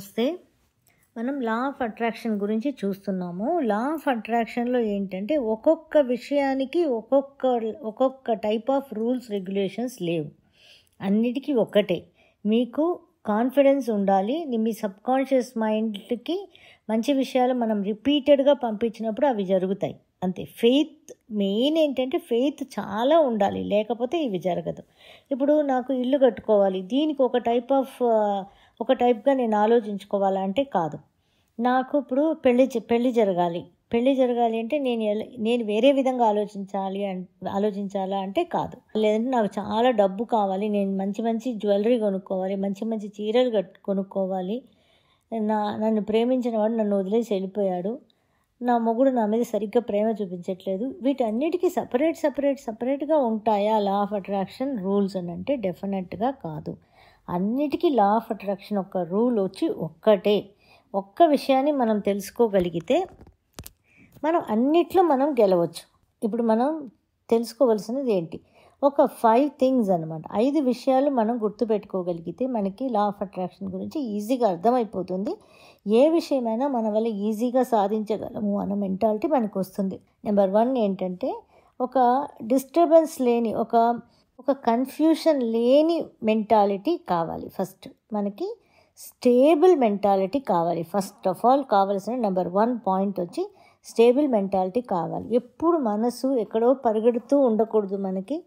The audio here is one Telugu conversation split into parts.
నమస్తే మనం లా ఆఫ్ అట్రాక్షన్ గురించి చూస్తున్నాము లా ఆఫ్ అట్రాక్షన్లో ఏంటంటే ఒక్కొక్క విషయానికి ఒక్కొక్క ఒక్కొక్క టైప్ ఆఫ్ రూల్స్ రెగ్యులేషన్స్ లేవు అన్నిటికీ ఒక్కటే మీకు కాన్ఫిడెన్స్ ఉండాలి మీ సబ్కాన్షియస్ మైండ్కి మంచి విషయాలు మనం రిపీటెడ్గా పంపించినప్పుడు అవి జరుగుతాయి అంతే ఫెయిత్ మెయిన్ ఏంటంటే ఫెయిత్ చాలా ఉండాలి లేకపోతే ఇవి జరగదు ఇప్పుడు నాకు ఇల్లు కట్టుకోవాలి దీనికి ఒక టైప్ ఆఫ్ ఒక టైప్గా నేను ఆలోచించుకోవాలంటే కాదు నాకు ఇప్పుడు పెళ్ళి పెళ్ళి జరగాలి పెళ్ళి జరగాలి అంటే నేను నేను వేరే విధంగా ఆలోచించాలి ఆలోచించాలా అంటే కాదు లేదంటే నాకు చాలా డబ్బు కావాలి నేను మంచి మంచి జ్యువెలరీ కొనుక్కోవాలి మంచి మంచి చీరలు కొనుక్కోవాలి నా నన్ను ప్రేమించిన వాడు నన్ను వదిలేసి వెళ్ళిపోయాడు నా మొగుడు నా మీద సరిగ్గా ప్రేమ చూపించట్లేదు వీటన్నిటికీ సపరేట్ సపరేట్ సపరేట్గా ఉంటాయా లా ఆఫ్ అట్రాక్షన్ రూల్స్ అని అంటే డెఫినెట్గా కాదు అన్నిటికీ లా ఆఫ్ అట్రాక్షన్ ఒక రూల్ వచ్చి ఒక్కటే ఒక్క విషయాన్ని మనం తెలుసుకోగలిగితే మనం అన్నిట్లో మనం గెలవచ్చు ఇప్పుడు మనం తెలుసుకోవలసినది ఏంటి ఒక ఫైవ్ థింగ్స్ అనమాట ఐదు విషయాలు మనం గుర్తుపెట్టుకోగలిగితే మనకి లా ఆఫ్ అట్రాక్షన్ గురించి ఈజీగా అర్థమైపోతుంది ఏ విషయమైనా మన వల్ల ఈజీగా సాధించగలము అన్న మెంటాలిటీ మనకు వస్తుంది నెంబర్ వన్ ఏంటంటే ఒక డిస్టర్బెన్స్ లేని ఒక ఒక కన్ఫ్యూషన్ లేని మెంటాలిటీ కావాలి ఫస్ట్ మనకి స్టేబుల్ మెంటాలిటీ కావాలి ఫస్ట్ ఆఫ్ ఆల్ కావాల్సిన నెంబర్ వన్ పాయింట్ వచ్చి స్టేబుల్ మెంటాలిటీ కావాలి ఎప్పుడు మనసు ఎక్కడో పరిగెడుతూ ఉండకూడదు మనకి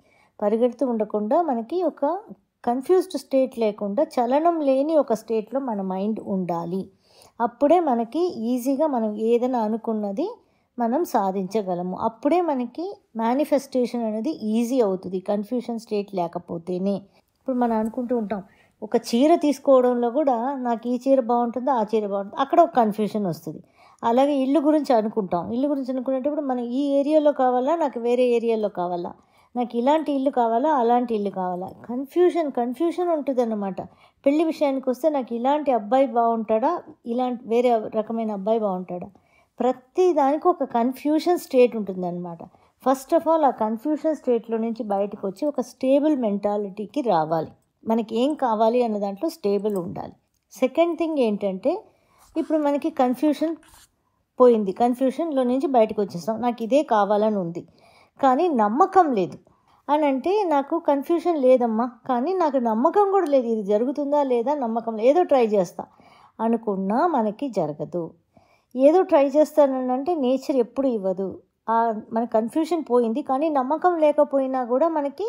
పరిగెడుతూ ఉండకుండా మనకి ఒక కన్ఫ్యూజ్డ్ స్టేట్ లేకుండా చలనం లేని ఒక స్టేట్లో మన మైండ్ ఉండాలి అప్పుడే మనకి ఈజీగా మనం ఏదైనా అనుకున్నది మనం సాధించగలము అప్పుడే మనకి మేనిఫెస్టేషన్ అనేది ఈజీ అవుతుంది కన్ఫ్యూషన్ స్టేట్ లేకపోతేనే ఇప్పుడు మనం అనుకుంటూ ఉంటాం ఒక చీర తీసుకోవడంలో కూడా నాకు ఈ చీర బాగుంటుందో ఆ చీర బాగుంటుంది అక్కడ ఒక కన్ఫ్యూషన్ వస్తుంది అలాగే ఇల్లు గురించి అనుకుంటాం ఇల్లు గురించి అనుకునేటప్పుడు మనం ఈ ఏరియాలో కావాలా నాకు వేరే ఏరియాలో కావాలా నాకు ఇలాంటి ఇల్లు కావాలా అలాంటి ఇల్లు కావాలా కన్ఫ్యూషన్ ఉంటుంది ఉంటుందన్నమాట పెళ్లి విషయానికి వస్తే నాకు ఇలాంటి అబ్బాయి బాగుంటాడా ఇలాంటి వేరే రకమైన అబ్బాయి బాగుంటాడా ప్రతి దానికి ఒక కన్ఫ్యూషన్ స్టేట్ అనమాట ఫస్ట్ ఆఫ్ ఆల్ ఆ కన్ఫ్యూషన్ స్టేట్లో నుంచి బయటకు వచ్చి ఒక స్టేబుల్ మెంటాలిటీకి రావాలి మనకి ఏం కావాలి అన్న దాంట్లో స్టేబుల్ ఉండాలి సెకండ్ థింగ్ ఏంటంటే ఇప్పుడు మనకి కన్ఫ్యూషన్ పోయింది కన్ఫ్యూషన్లో నుంచి బయటకు వచ్చేస్తాం నాకు ఇదే కావాలని ఉంది కానీ నమ్మకం లేదు అని అంటే నాకు కన్ఫ్యూషన్ లేదమ్మా కానీ నాకు నమ్మకం కూడా లేదు ఇది జరుగుతుందా లేదా నమ్మకం ఏదో ట్రై చేస్తా అనుకున్నా మనకి జరగదు ఏదో ట్రై చేస్తానంటే నేచర్ ఎప్పుడు ఇవ్వదు మన కన్ఫ్యూషన్ పోయింది కానీ నమ్మకం లేకపోయినా కూడా మనకి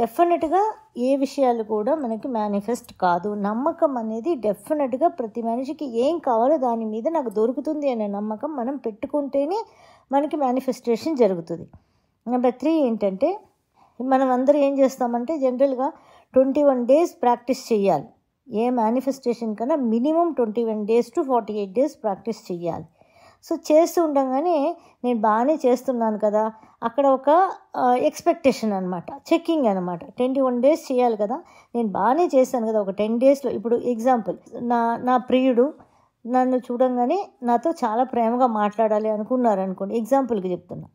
డెఫినెట్గా ఏ విషయాలు కూడా మనకి మేనిఫెస్ట్ కాదు నమ్మకం అనేది డెఫినెట్గా ప్రతి మనిషికి ఏం కావాలో దాని మీద నాకు దొరుకుతుంది అనే నమ్మకం మనం పెట్టుకుంటేనే మనకి మేనిఫెస్టేషన్ జరుగుతుంది నెంబర్ త్రీ ఏంటంటే మనం అందరూ ఏం చేస్తామంటే జనరల్గా ట్వంటీ వన్ డేస్ ప్రాక్టీస్ చేయాలి ఏ మేనిఫెస్టేషన్ కన్నా minimum twenty one days to forty eight days practice చేయాలి సో చేస్తూ ఉండగానే నేను బాగానే చేస్తున్నాను కదా అక్కడ ఒక ఎక్స్పెక్టేషన్ అనమాట చెక్కింగ్ అనమాట ట్వంటీ వన్ డేస్ చేయాలి కదా నేను బాగానే చేశాను కదా ఒక టెన్ డేస్లో ఇప్పుడు ఎగ్జాంపుల్ నా నా ప్రియుడు నన్ను చూడంగానే నాతో చాలా ప్రేమగా మాట్లాడాలి అనుకున్నారు అనుకోండి ఎగ్జాంపుల్కి చెప్తున్నా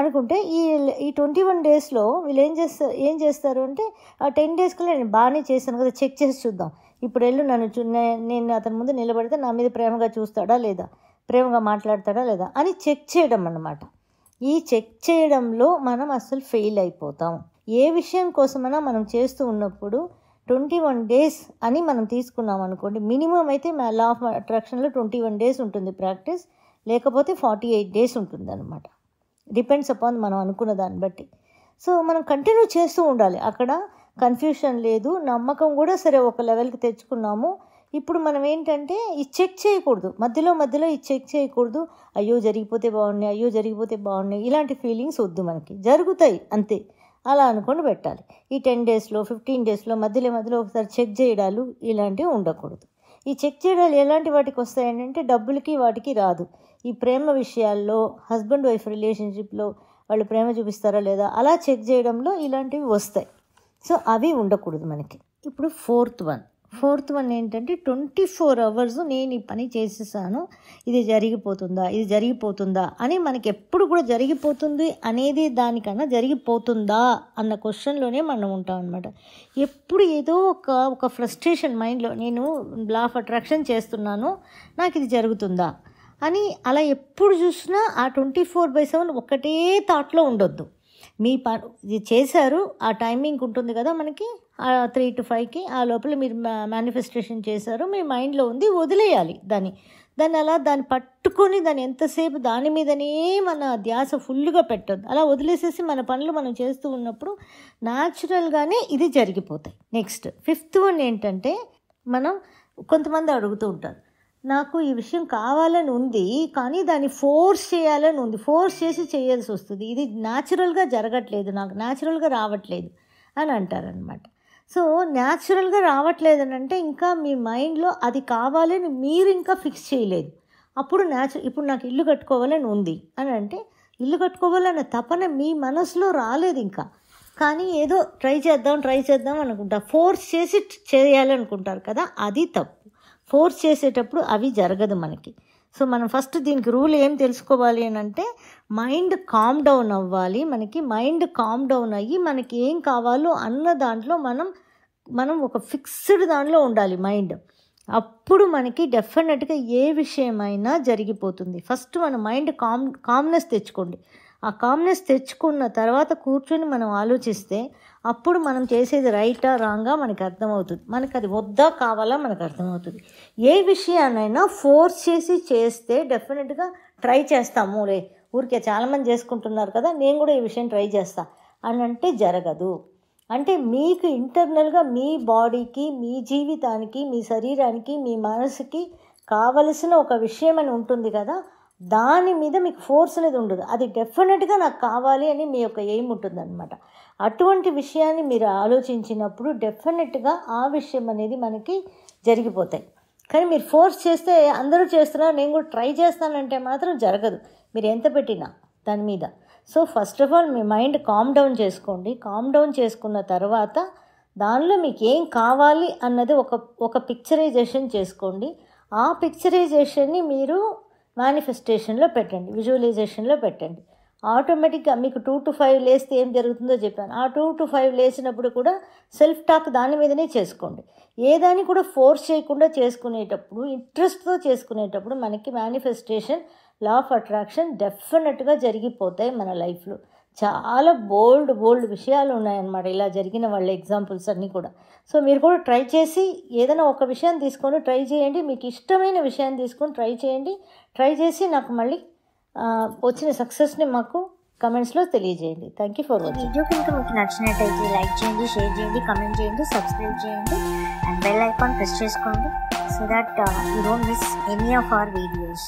అనుకుంటే ఈ ఈ ట్వంటీ వన్ డేస్లో వీళ్ళు ఏం చేస్తారు ఏం చేస్తారు అంటే ఆ టెన్ డేస్ కల్లా నేను బాగానే చేశాను కదా చెక్ చేసి చూద్దాం ఇప్పుడు వెళ్ళు నన్ను చూ నేను అతని ముందు నిలబడితే నా మీద ప్రేమగా చూస్తాడా లేదా ప్రేమగా మాట్లాడతాడా లేదా అని చెక్ చేయడం అన్నమాట ఈ చెక్ చేయడంలో మనం అస్సలు ఫెయిల్ అయిపోతాం ఏ విషయం కోసమైనా మనం చేస్తూ ఉన్నప్పుడు ట్వంటీ వన్ డేస్ అని మనం తీసుకున్నాం అనుకోండి మినిమం అయితే మా లా ఆఫ్ అట్రాక్షన్లో ట్వంటీ వన్ డేస్ ఉంటుంది ప్రాక్టీస్ లేకపోతే ఫార్టీ ఎయిట్ డేస్ ఉంటుంది అనమాట డిపెండ్స్ అపాన్ మనం అనుకున్న దాన్ని బట్టి సో మనం కంటిన్యూ చేస్తూ ఉండాలి అక్కడ కన్ఫ్యూషన్ లేదు నమ్మకం కూడా సరే ఒక లెవెల్కి తెచ్చుకున్నాము ఇప్పుడు మనం ఏంటంటే ఈ చెక్ చేయకూడదు మధ్యలో మధ్యలో ఇది చెక్ చేయకూడదు అయ్యో జరిగిపోతే బాగున్నాయి అయ్యో జరిగిపోతే బాగున్నాయి ఇలాంటి ఫీలింగ్స్ వద్దు మనకి జరుగుతాయి అంతే అలా అనుకొని పెట్టాలి ఈ టెన్ డేస్లో ఫిఫ్టీన్ డేస్లో మధ్యలో మధ్యలో ఒకసారి చెక్ చేయడాలు ఇలాంటివి ఉండకూడదు ఈ చెక్ చేయడాలు ఎలాంటి వాటికి అంటే డబ్బులకి వాటికి రాదు ఈ ప్రేమ విషయాల్లో హస్బెండ్ వైఫ్ రిలేషన్షిప్లో వాళ్ళు ప్రేమ చూపిస్తారా లేదా అలా చెక్ చేయడంలో ఇలాంటివి వస్తాయి సో అవి ఉండకూడదు మనకి ఇప్పుడు ఫోర్త్ వన్ ఫోర్త్ వన్ ఏంటంటే ట్వంటీ ఫోర్ అవర్స్ నేను ఈ పని చేసేసాను ఇది జరిగిపోతుందా ఇది జరిగిపోతుందా అని మనకి ఎప్పుడు కూడా జరిగిపోతుంది అనేది దానికన్నా జరిగిపోతుందా అన్న క్వశ్చన్లోనే మనం ఉంటాం అనమాట ఎప్పుడు ఏదో ఒక ఒక ఫ్రస్ట్రేషన్ మైండ్లో నేను లా ఆఫ్ అట్రాక్షన్ చేస్తున్నాను నాకు ఇది జరుగుతుందా అని అలా ఎప్పుడు చూసినా ఆ ట్వంటీ ఫోర్ బై సెవెన్ ఒకటే థాట్లో ఉండొద్దు మీ ప చేశారు ఆ టైమింగ్ ఉంటుంది కదా మనకి త్రీ టు ఫైవ్కి ఆ లోపల మీరు మేనిఫెస్టేషన్ చేశారు మీ మైండ్లో ఉంది వదిలేయాలి దాన్ని దాన్ని అలా దాన్ని పట్టుకొని దాన్ని ఎంతసేపు దాని మీదనే మన ధ్యాస ఫుల్గా పెట్టద్దు అలా వదిలేసేసి మన పనులు మనం చేస్తూ ఉన్నప్పుడు న్యాచురల్గానే ఇది జరిగిపోతాయి నెక్స్ట్ ఫిఫ్త్ వన్ ఏంటంటే మనం కొంతమంది అడుగుతూ ఉంటారు నాకు ఈ విషయం కావాలని ఉంది కానీ దాన్ని ఫోర్స్ చేయాలని ఉంది ఫోర్స్ చేసి చేయాల్సి వస్తుంది ఇది న్యాచురల్గా జరగట్లేదు నాకు న్యాచురల్గా రావట్లేదు అని అంటారనమాట సో న్యాచురల్గా రావట్లేదు అని అంటే ఇంకా మీ మైండ్లో అది కావాలని మీరు ఇంకా ఫిక్స్ చేయలేదు అప్పుడు న్యాచు ఇప్పుడు నాకు ఇల్లు కట్టుకోవాలని ఉంది అని అంటే ఇల్లు కట్టుకోవాలన్న తపన మీ మనసులో రాలేదు ఇంకా కానీ ఏదో ట్రై చేద్దాం ట్రై చేద్దాం అనుకుంటా ఫోర్స్ చేసి చేయాలనుకుంటారు కదా అది తప్పు ఫోర్స్ చేసేటప్పుడు అవి జరగదు మనకి సో మనం ఫస్ట్ దీనికి రూల్ ఏం తెలుసుకోవాలి అని అంటే మైండ్ కామ్ డౌన్ అవ్వాలి మనకి మైండ్ కామ్ డౌన్ అయ్యి మనకి ఏం కావాలో అన్న దాంట్లో మనం మనం ఒక ఫిక్స్డ్ దాంట్లో ఉండాలి మైండ్ అప్పుడు మనకి డెఫినెట్గా ఏ విషయమైనా జరిగిపోతుంది ఫస్ట్ మన మైండ్ కామ్ కామ్నెస్ తెచ్చుకోండి ఆ కామ్నెస్ తెచ్చుకున్న తర్వాత కూర్చొని మనం ఆలోచిస్తే అప్పుడు మనం చేసేది రైటా రాంగా మనకు అర్థమవుతుంది మనకు అది వద్దా కావాలా మనకు అర్థమవుతుంది ఏ విషయానైనా ఫోర్స్ చేసి చేస్తే డెఫినెట్గా ట్రై చేస్తాము రే ఊరికే చాలామంది చేసుకుంటున్నారు కదా నేను కూడా ఈ విషయం ట్రై చేస్తా అని అంటే జరగదు అంటే మీకు ఇంటర్నల్గా మీ బాడీకి మీ జీవితానికి మీ శరీరానికి మీ మనసుకి కావలసిన ఒక విషయం అని ఉంటుంది కదా దాని మీద మీకు ఫోర్స్ అనేది ఉండదు అది డెఫినెట్గా నాకు కావాలి అని మీ యొక్క ఎయిమ్ ఉంటుందన్నమాట అటువంటి విషయాన్ని మీరు ఆలోచించినప్పుడు డెఫినెట్గా ఆ విషయం అనేది మనకి జరిగిపోతాయి కానీ మీరు ఫోర్స్ చేస్తే అందరూ చేస్తున్నారు నేను కూడా ట్రై చేస్తానంటే మాత్రం జరగదు మీరు ఎంత పెట్టినా దాని మీద సో ఫస్ట్ ఆఫ్ ఆల్ మీ మైండ్ కామ్ డౌన్ చేసుకోండి కామ్ డౌన్ చేసుకున్న తర్వాత దానిలో మీకు ఏం కావాలి అన్నది ఒక ఒక పిక్చరైజేషన్ చేసుకోండి ఆ పిక్చరైజేషన్ని మీరు మేనిఫెస్టేషన్లో పెట్టండి విజువలైజేషన్లో పెట్టండి ఆటోమేటిక్గా మీకు టూ టు ఫైవ్ లేస్తే ఏం జరుగుతుందో చెప్పాను ఆ టూ టు ఫైవ్ లేసినప్పుడు కూడా సెల్ఫ్ టాక్ దాని మీదనే చేసుకోండి ఏదాన్ని కూడా ఫోర్స్ చేయకుండా చేసుకునేటప్పుడు ఇంట్రెస్ట్తో చేసుకునేటప్పుడు మనకి మేనిఫెస్టేషన్ లా ఆఫ్ అట్రాక్షన్ డెఫినెట్గా జరిగిపోతాయి మన లైఫ్లో చాలా బోల్డ్ బోల్డ్ విషయాలు ఉన్నాయన్నమాట ఇలా జరిగిన వాళ్ళ ఎగ్జాంపుల్స్ అన్నీ కూడా సో మీరు కూడా ట్రై చేసి ఏదైనా ఒక విషయం తీసుకొని ట్రై చేయండి మీకు ఇష్టమైన విషయాన్ని తీసుకొని ట్రై చేయండి ట్రై చేసి నాకు మళ్ళీ వచ్చిన సక్సెస్ని మాకు కమెంట్స్లో తెలియజేయండి thank you for watching video కనుక మీకు నచ్చినట్టయితే లైక్ చేయండి షేర్ చేయండి కమెంట్ చేయండి సబ్స్క్రైబ్ చేయండి అండ్ బెల్ ఐకాన్ ప్రెస్ చేసుకోండి so that you don't miss any of our videos